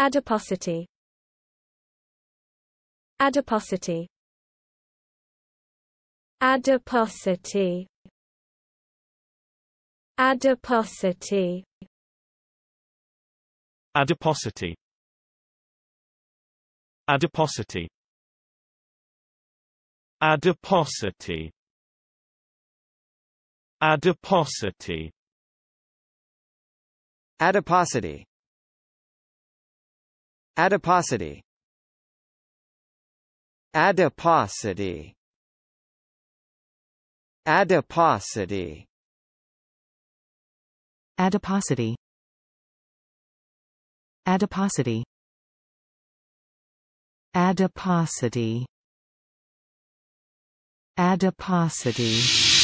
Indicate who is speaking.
Speaker 1: Adiposity Adiposity Adiposity Adiposity Adiposity Adiposity Adiposity Adiposity Adiposity Adiposity Adiposity Adiposity Adiposity Adiposity Adiposity Adiposity